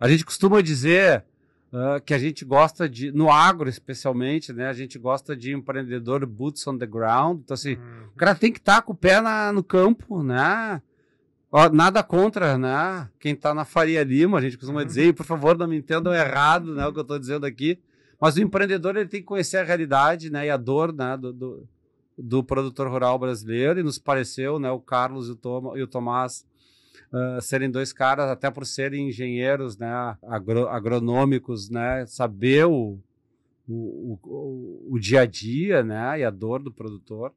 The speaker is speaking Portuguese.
A gente costuma dizer uh, que a gente gosta de, no agro especialmente, né? A gente gosta de empreendedor boots on the ground. Então, assim, uhum. o cara tem que estar tá com o pé na, no campo, né? nada contra, né? Quem está na Faria Lima, a gente costuma uhum. dizer, e por favor, não me entendam errado, né? O que eu estou dizendo aqui. Mas o empreendedor ele tem que conhecer a realidade né, e a dor né, do, do, do produtor rural brasileiro, e nos pareceu, né, o Carlos e o, e o Tomás uh, serem dois caras, até por serem engenheiros, né, agro, agronômicos, né, saber o, o, o, o, dia a dia, né, e a dor do produtor.